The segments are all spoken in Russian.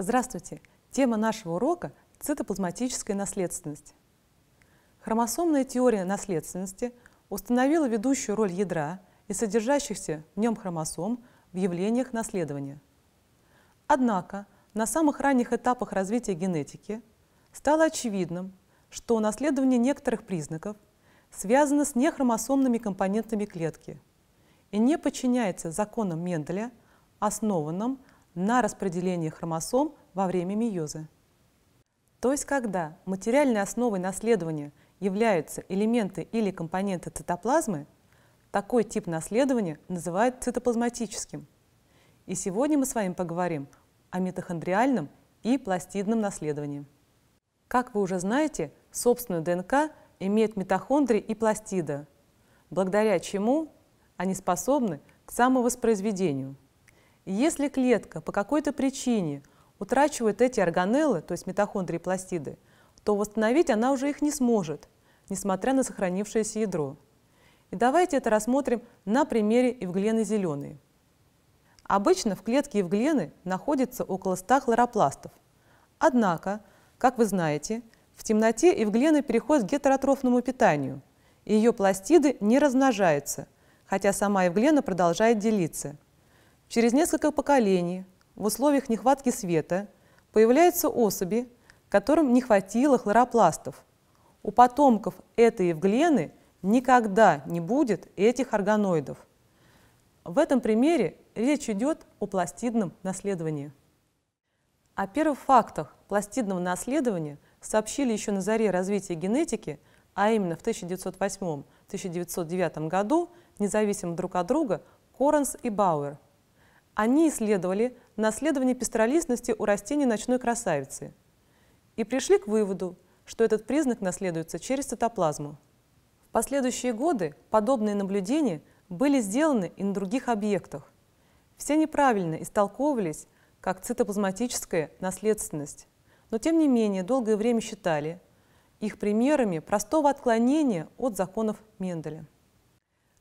Здравствуйте! Тема нашего урока – цитоплазматическая наследственность. Хромосомная теория наследственности установила ведущую роль ядра и содержащихся в нем хромосом в явлениях наследования. Однако на самых ранних этапах развития генетики стало очевидным, что наследование некоторых признаков связано с нехромосомными компонентами клетки и не подчиняется законам Менделя, основанным на распределение хромосом во время мейозы. То есть когда материальной основой наследования являются элементы или компоненты цитоплазмы, такой тип наследования называют цитоплазматическим. И сегодня мы с вами поговорим о митохондриальном и пластидном наследовании. Как вы уже знаете, собственную ДНК имеют митохондрии и пластида, благодаря чему они способны к самовоспроизведению – если клетка по какой-то причине утрачивает эти органеллы, то есть митохондрии пластиды, то восстановить она уже их не сможет, несмотря на сохранившееся ядро. И давайте это рассмотрим на примере эвглены зеленой. Обычно в клетке эвглены находится около 100 хлоропластов. Однако, как вы знаете, в темноте евглены переходят к гетеротрофному питанию, и ее пластиды не размножаются, хотя сама эвглена продолжает делиться – Через несколько поколений в условиях нехватки света появляются особи, которым не хватило хлоропластов. У потомков этой эвглены никогда не будет этих органоидов. В этом примере речь идет о пластидном наследовании. О первых фактах пластидного наследования сообщили еще на заре развития генетики, а именно в 1908-1909 году, независимо друг от друга, Коренс и Бауэр – они исследовали наследование пестролистности у растений ночной красавицы и пришли к выводу, что этот признак наследуется через цитоплазму. В последующие годы подобные наблюдения были сделаны и на других объектах. Все неправильно истолковывались как цитоплазматическая наследственность, но тем не менее долгое время считали их примерами простого отклонения от законов Менделя.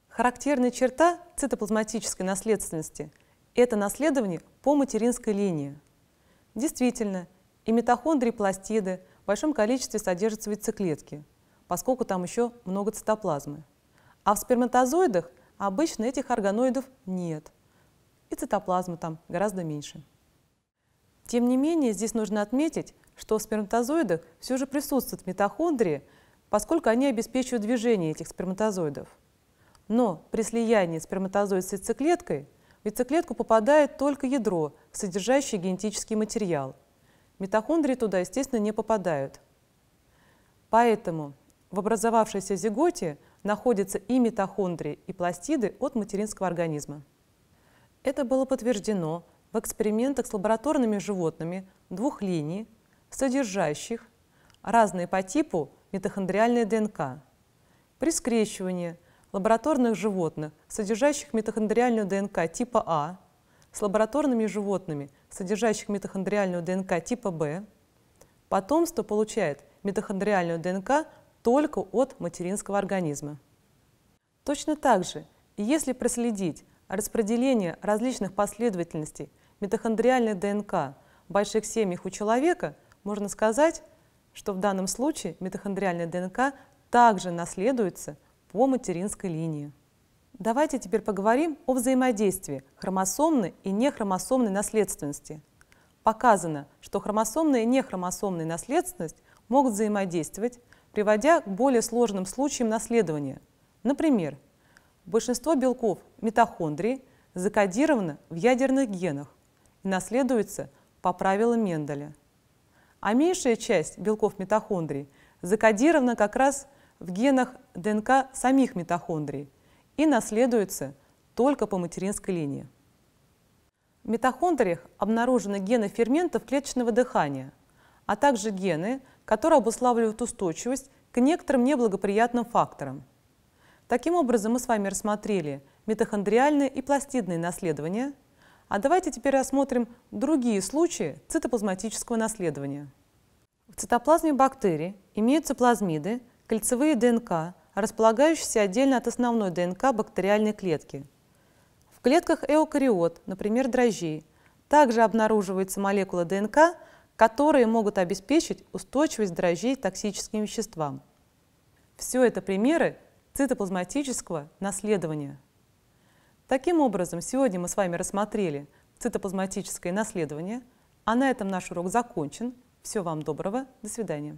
Характерная черта цитоплазматической наследственности – это наследование по материнской линии. Действительно, и митохондрии пластиды в большом количестве содержатся в яйцеклетке, поскольку там еще много цитоплазмы. А в сперматозоидах обычно этих органоидов нет, и цитоплазмы там гораздо меньше. Тем не менее, здесь нужно отметить, что в сперматозоидах все же присутствуют митохондрии, поскольку они обеспечивают движение этих сперматозоидов. Но при слиянии сперматозоид с яйцеклеткой – в яйцеклетку попадает только ядро, содержащее генетический материал. Митохондрии туда, естественно, не попадают. Поэтому в образовавшейся зиготе находятся и митохондрии, и пластиды от материнского организма. Это было подтверждено в экспериментах с лабораторными животными двух линий, содержащих разные по типу митохондриальные ДНК. При скрещивании – лабораторных животных, содержащих митохондриальную ДНК типа А, с лабораторными животными, содержащих митохондриальную ДНК типа Б, потомство получает митохондриальную ДНК только от материнского организма. Точно так же, если проследить распределение различных последовательностей митохондриальной ДНК в больших семьях у человека, можно сказать, что в данном случае митохондриальная ДНК также наследуется – по материнской линии. Давайте теперь поговорим о взаимодействии хромосомной и нехромосомной наследственности. Показано, что хромосомная и нехромосомная наследственность могут взаимодействовать, приводя к более сложным случаям наследования. Например, большинство белков митохондрии закодировано в ядерных генах и наследуется по правилам Менделя. А меньшая часть белков митохондрии закодирована как раз в генах ДНК самих митохондрий и наследуется только по материнской линии. В митохондриях обнаружены гены ферментов клеточного дыхания, а также гены, которые обуславливают устойчивость к некоторым неблагоприятным факторам. Таким образом, мы с вами рассмотрели митохондриальное и пластидное наследование, а давайте теперь рассмотрим другие случаи цитоплазматического наследования. В цитоплазме бактерий имеются плазмиды, кольцевые ДНК, располагающиеся отдельно от основной ДНК бактериальной клетки. В клетках эукариот, например, дрожжей, также обнаруживаются молекулы ДНК, которые могут обеспечить устойчивость дрожжей токсическим веществам. Все это примеры цитоплазматического наследования. Таким образом, сегодня мы с вами рассмотрели цитоплазматическое наследование, а на этом наш урок закончен. Всего вам доброго, до свидания.